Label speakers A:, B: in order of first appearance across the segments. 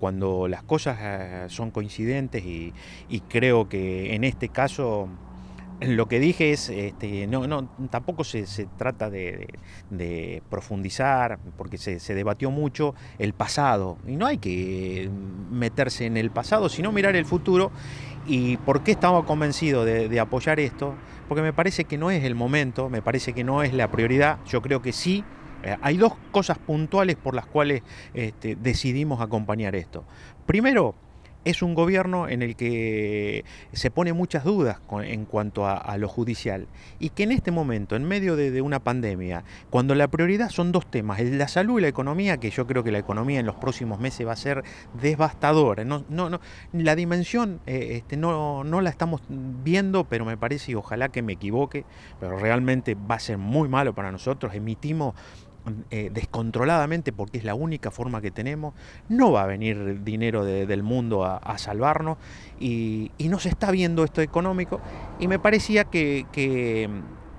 A: cuando las cosas eh, son coincidentes y, creo que en este caso lo que dije es, este, no, tampoco se, trata de, profundizar, porque se, debatió mucho el pasado, y no hay que meterse en el pasado, sino mirar el futuro, y por qué estaba convencido de apoyar esto, porque me parece que no es el momento, me parece que no es la prioridad, yo creo que sí eh, hay dos cosas puntuales por las cuales este, decidimos acompañar esto. Primero, es un gobierno en el que se pone muchas dudas en cuanto a, lo judicial y que en este momento, en medio de, una pandemia, cuando la prioridad son dos temas, la salud y la economía, que yo creo que la economía en los próximos meses va a ser devastadora. No, la dimensión eh, este, no, no la estamos viendo, pero me parece, y ojalá que me equivoque, pero realmente va a ser muy malo para nosotros. Emitimos eh, descontroladamente, porque es la única forma que tenemos, no va a venir dinero del mundo a, salvarnos y, no se está viendo esto económico y me parecía que,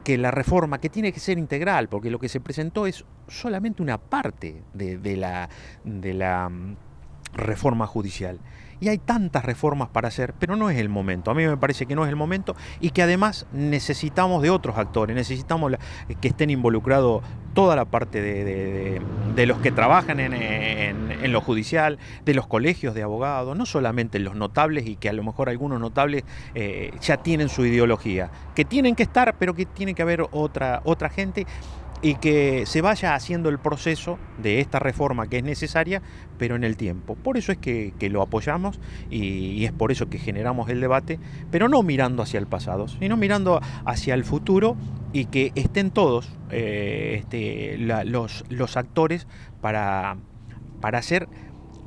A: la reforma, que tiene que ser integral, porque lo que se presentó es solamente una parte de, de la... De la reforma judicial. Y hay tantas reformas para hacer, pero no es el momento. A mí me parece que no es el momento y que además necesitamos de otros actores, necesitamos eh, que estén involucrados toda la parte de, de, los que trabajan en, en, lo judicial, de los colegios de abogados, no solamente los notables y que a lo mejor algunos notables eh, ya tienen su ideología, que tienen que estar, pero que tiene que haber otra, otra gente y que se vaya haciendo el proceso de esta reforma que es necesaria, pero en el tiempo. Por eso es que, lo apoyamos y, es por eso que generamos el debate, pero no mirando hacia el pasado, sino mirando hacia el futuro y que estén todos eh, este, los, actores para, para hacer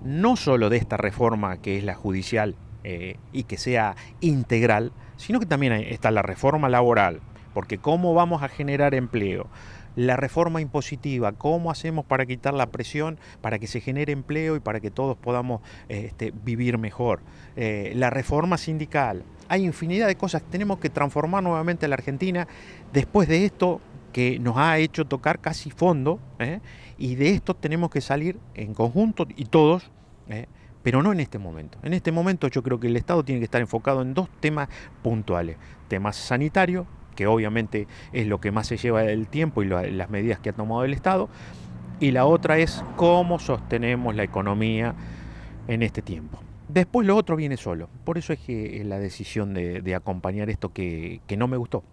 A: no solo de esta reforma que es la judicial eh, y que sea integral, sino que también está la reforma laboral, porque cómo vamos a generar empleo, la reforma impositiva, cómo hacemos para quitar la presión, para que se genere empleo y para que todos podamos este, vivir mejor, eh, la reforma sindical. Hay infinidad de cosas que tenemos que transformar nuevamente a la Argentina después de esto que nos ha hecho tocar casi fondo ¿eh? y de esto tenemos que salir en conjunto y todos. ¿eh? pero no en este momento. En este momento yo creo que el Estado tiene que estar enfocado en dos temas puntuales, temas sanitario que obviamente es lo que más se lleva el tiempo y las medidas que ha tomado el Estado, y la otra es cómo sostenemos la economía en este tiempo. Después lo otro viene solo, por eso es que eh, la decisión de, acompañar esto que no me gustó.